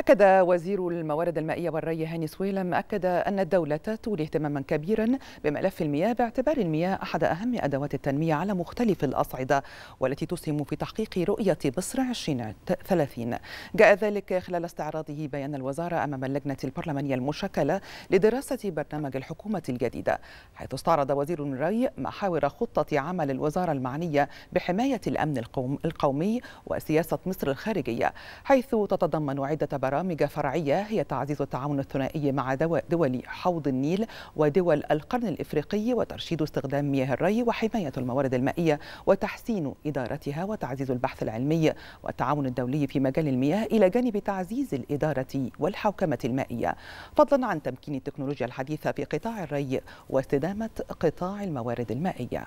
أكد وزير الموارد المائية والري هاني سويلم أكد أن الدولة تولي اهتماما كبيرا بملف المياه باعتبار المياه أحد أهم أدوات التنمية على مختلف الأصعدة والتي تسهم في تحقيق رؤية مصر 2030 جاء ذلك خلال استعراضه بيان الوزارة أمام اللجنة البرلمانية المشكلة لدراسة برنامج الحكومة الجديدة حيث استعرض وزير الري محاور خطة عمل الوزارة المعنية بحماية الأمن القومي وسياسة مصر الخارجية حيث تتضمن عدة برامج برامج فرعية هي تعزيز التعاون الثنائي مع دول حوض النيل ودول القرن الإفريقي وترشيد استخدام مياه الري وحماية الموارد المائية وتحسين إدارتها وتعزيز البحث العلمي والتعاون الدولي في مجال المياه إلى جانب تعزيز الإدارة والحوكمة المائية فضلا عن تمكين التكنولوجيا الحديثة في قطاع الري واستدامة قطاع الموارد المائية